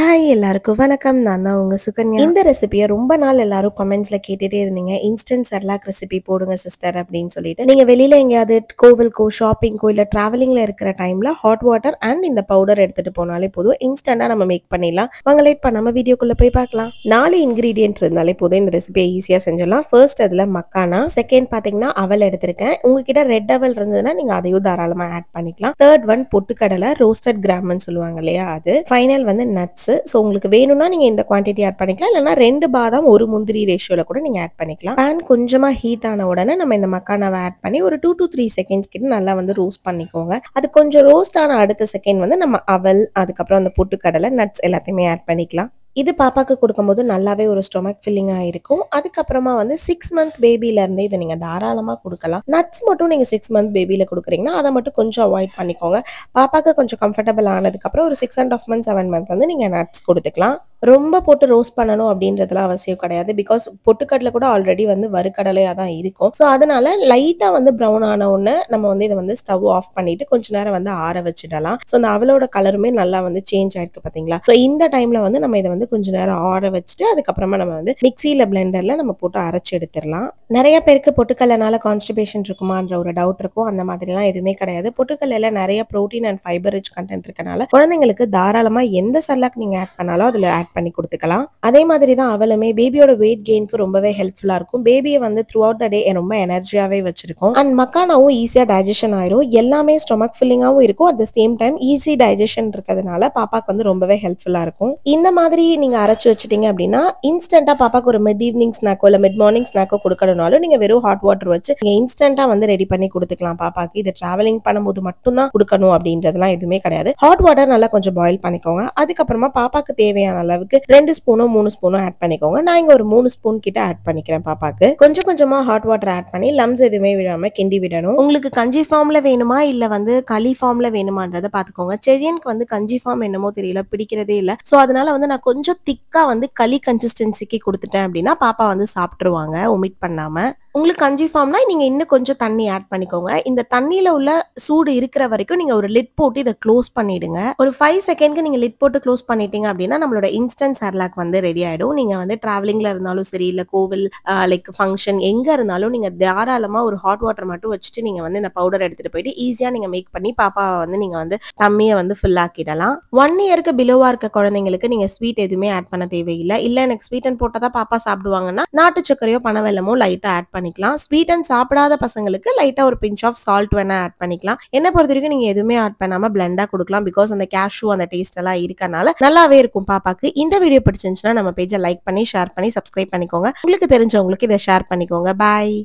hi எல்லாருக்கும் வணக்கம் நான் தான் உங்கள் சுகன்யா இந்த ரெசிபியை ரொம்ப நாள் எல்லாரும் கமெண்ட்ஸில் கேட்டுகிட்டே இருந்தீங்க இன்ஸ்டன்ட் சர்லாக் ரெசிபி போடுங்க சிஸ்டர் அப்படின்னு சொல்லிட்டு நீங்கள் வெளியில் எங்கேயாவது கோவிலுக்கோ ஷாப்பிங்க்கோ இல்லை ட்ராவலிங்கில் இருக்கிற டைமில் ஹாட் வாட்டர் அண்ட் இந்த பவுடர் எடுத்துகிட்டு போனாலே போதும் இன்ஸ்டண்ட்டாக நம்ம மேக் பண்ணிடலாம் வாங்க லேட் பண்ணாமல் வீடியோக்குள்ளே போய் பார்க்கலாம் நாலு இன்கிரீடியன்ட் இருந்தாலே போதும் இந்த ரெசிபியை ஈஸியாக செஞ்சிடலாம் ஃபர்ஸ்ட் அதில் மக்கானா செகண்ட் பார்த்தீங்கன்னா அவல் எடுத்திருக்கேன் உங்ககிட்ட ரெட் அவல் இருந்ததுன்னா நீங்கள் அதையும் தாராளமாக ஆட் பண்ணிக்கலாம் தேர்ட் ஒன் பொட்டுக்கடலை ரோஸ்டட் கிராமன்னு சொல்லுவாங்க இல்லையா அது ஃபைனல் வந்து நட்ஸ் கிராம்ஸு ஸோ உங்களுக்கு வேணும்னா நீங்கள் இந்த குவான்டிட்டி ஆட் பண்ணிக்கலாம் இல்லைனா ரெண்டு பாதாம் ஒரு முந்திரி ரேஷியோவில் கூட நீங்கள் ஆட் பண்ணிக்கலாம் பேன் கொஞ்சமாக ஹீட் ஆன உடனே நம்ம இந்த மக்கானாவை ஆட் பண்ணி ஒரு டூ டு த்ரீ செகண்ட்ஸ் கிட்ட நல்லா வந்து ரோஸ்ட் பண்ணிக்கோங்க அது கொஞ்சம் ரோஸ்ட் ஆன அடுத்த செகண்ட் வந்து நம்ம அவல் அதுக்கப்புறம் அந்த பொட்டுக்கடலை நட்ஸ் எல்லாத்தையுமே ஆட் பண்ணிக்கலாம் இது பாப்பாக்கு கொடுக்கும்போது நல்லாவே ஒரு ஸ்டொமக் ஃபில்லிங்காக இருக்கும் அதுக்கப்புறமா வந்து சிக்ஸ் மந்த் இருந்தே இதை நீங்கள் தாராளமாக கொடுக்கலாம் நட்ஸ் மட்டும் நீங்கள் சிக்ஸ் மந்த் பேபியில் கொடுக்குறீங்கன்னா அதை மட்டும் கொஞ்சம் அவாய்ட் பண்ணிக்கோங்க பாப்பாக்கு கொஞ்சம் கம்ஃபர்டபுள் ஆனதுக்கப்புறம் ஒரு six and half month seven month வந்து நீங்கள் நட்ஸ் கொடுத்துக்கலாம் ரொம்ப போட்டு ரோஸ்ட் பண்ணணும் அப்படின்றதுலாம் அவசியம் கிடையாது பிகாஸ் பொட்டுக்கடலை கூட ஆல்ரெடி வந்து வறுக்கடலையாக தான் இருக்கும் ஸோ அதனால லைட்டாக வந்து ப்ரௌன் ஆன உடனே நம்ம வந்து இதை வந்து ஸ்டவ் ஆஃப் பண்ணிட்டு கொஞ்ச நேரம் வந்து ஆற வச்சிடலாம் ஸோ அந்த அவளோட கலருமே நல்லா வந்து சேஞ்ச் ஆயிருக்கு பார்த்தீங்களா ஸோ இந்த டைமில் வந்து நம்ம இதை வந்து கொஞ்ச நேரம் ஆற வச்சுட்டு அதுக்கப்புறமா நம்ம வந்து மிக்சியில் பிளெண்டரில் நம்ம போட்டு அரைச்சி எடுத்துடலாம் நிறைய பேருக்கு பொட்டுக்கல்லனால கான்ஸ்டிபேஷன் இருக்குமான்ற ஒரு டவுட் இருக்கும் அந்த மாதிரிலாம் எதுவுமே கிடையாது பொட்டுக்கல்லையில் நிறைய protein and fibre rich content இருக்கனால குழந்தைங்களுக்கு தாராளமாக எந்த சர்லாக் நீங்கள் ஆட் பண்ணாலும் அதில் ஆட் ஆட் பண்ணி கொடுத்துக்கலாம் அதே மாதிரி தான் அவளுமே பேபியோட வெயிட் கெயின்க்கு ரொம்பவே ஹெல்ப்ஃபுல்லா இருக்கும் பேபியை வந்து த்ரூ அவுட் த டே ரொம்ப எனர்ஜியாவே வச்சிருக்கும் அண்ட் மக்கானாவும் ஈஸியாக டைஜஷன் ஆயிரும் எல்லாமே ஸ்டொமக் ஃபில்லிங்காவும் இருக்கும் at the same time easy digestion இருக்கிறதுனால பாப்பாக்கு வந்து ரொம்பவே ஹெல்ப்ஃபுல்லா இருக்கும் இந்த மாதிரி நீங்க அரைச்சு வச்சிட்டீங்க அப்படின்னா இன்ஸ்டன்டா பாப்பாக்கு ஒரு மிட் ஈவினிங் ஸ்நாக்கோ இல்லை மிட் மார்னிங் ஸ்நாக்கோ கொடுக்கணும்னாலும் நீங்க வெறும் ஹாட் வாட்டர் வச்சு நீங்க இன்ஸ்டன்ட்டாக வந்து ரெடி பண்ணி கொடுத்துக்கலாம் பாப்பாக்கு இது ட்ராவலிங் பண்ணும்போது மட்டும்தான் கொடுக்கணும் அப்படின்றதுலாம் எதுவுமே கிடையாது ஹாட் வாட்டர் நல்லா கொஞ்சம் பாயில் பண்ணிக்கோங்க அதுக்கப்புறமா பாப்பாக்கு தேவையான அளவு அளவுக்கு ரெண்டு ஸ்பூனோ மூணு ஸ்பூனோ ஆட் பண்ணிக்கோங்க நான் இங்க ஒரு மூணு ஸ்பூன் கிட்ட ஆட் பண்ணிக்கிறேன் பாப்பாக்கு கொஞ்சம் கொஞ்சமா ஹாட் வாட்டர் ஆட் பண்ணி லம்ஸ் எதுவுமே விடாம கிண்டி விடணும் உங்களுக்கு கஞ்சி ஃபார்ம்ல வேணுமா இல்ல வந்து களி ஃபார்ம்ல வேணுமான்றத பாத்துக்கோங்க செழியனுக்கு வந்து கஞ்சி ஃபார்ம் என்னமோ தெரியல பிடிக்கிறதே இல்ல சோ அதனால வந்து நான் கொஞ்சம் திக்கா வந்து களி கன்சிஸ்டன்சிக்கு கொடுத்துட்டேன் அப்படின்னா பாப்பா வந்து சாப்பிட்டுருவாங்க ஒமிட் பண்ணாம உங்களுக்கு கஞ்சி ஃபார்ம்னா நீங்க இன்னும் கொஞ்சம் தண்ணி ஆட் பண்ணிக்கோங்க இந்த தண்ணியில உள்ள சூடு இருக்கிற வரைக்கும் நீங்க ஒரு லிட் போட்டு இதை க்ளோஸ் பண்ணிடுங்க ஒரு ஃபைவ் செகண்ட்க்கு நீங்க லிட் போட்டு க்ளோஸ் பண்ணிட்டீங்க அப்படின்னா நம்மளோட இன்ஸ்டன்ட் சர்லாக் வந்து ரெடி ஆகிடும் நீங்கள் வந்து ட்ராவலிங்கில் இருந்தாலும் சரி இல்லை கோவில் லைக் ஃபங்க்ஷன் எங்கே இருந்தாலும் நீங்கள் தாராளமாக ஒரு ஹாட் வாட்டர் மட்டும் வச்சுட்டு நீங்கள் வந்து இந்த பவுடர் எடுத்துகிட்டு போயிட்டு ஈஸியாக நீங்கள் மேக் பண்ணி பாப்பாவை வந்து நீங்கள் வந்து தம்மியை வந்து ஃபில் ஆக்கிடலாம் ஒன் இயருக்கு பிலோவாக இருக்க குழந்தைங்களுக்கு நீங்கள் ஸ்வீட் எதுவுமே ஆட் பண்ண தேவையில்லை இல்லை எனக்கு ஸ்வீட் அண்ட் போட்டால் தான் பாப்பா சாப்பிடுவாங்கன்னா நாட்டு சக்கரையோ பனவெல்லமோ லைட்டாக ஆட் பண்ணிக்கலாம் ஸ்வீட் அண்ட் சாப்பிடாத பசங்களுக்கு லைட்டாக ஒரு பிஞ்ச் ஆஃப் சால்ட் வேணால் ஆட் பண்ணிக்கலாம் என்னை பொறுத்த வரைக்கும் நீங்கள் எதுவுமே ஆட் பண்ணாமல் பிளெண்டாக கொடுக்கலாம் பிகாஸ் அந்த கேஷ்யூ அந்த டேஸ்ட் எல்லாம் இருக்கனால நல்லாவே இருக்கும் பாப்பாக்கு இந்த வீடியோ பிடிச்சிருந்துச்சுன்னா நம்ம பேஜை லைக் பண்ணி ஷேர் பண்ணி சப்ஸ்கிரைப் பண்ணிக்கோங்க உங்களுக்கு தெரிஞ்சவங்களுக்கு இதை ஷேர் பண்ணிக்கோங்க பாய்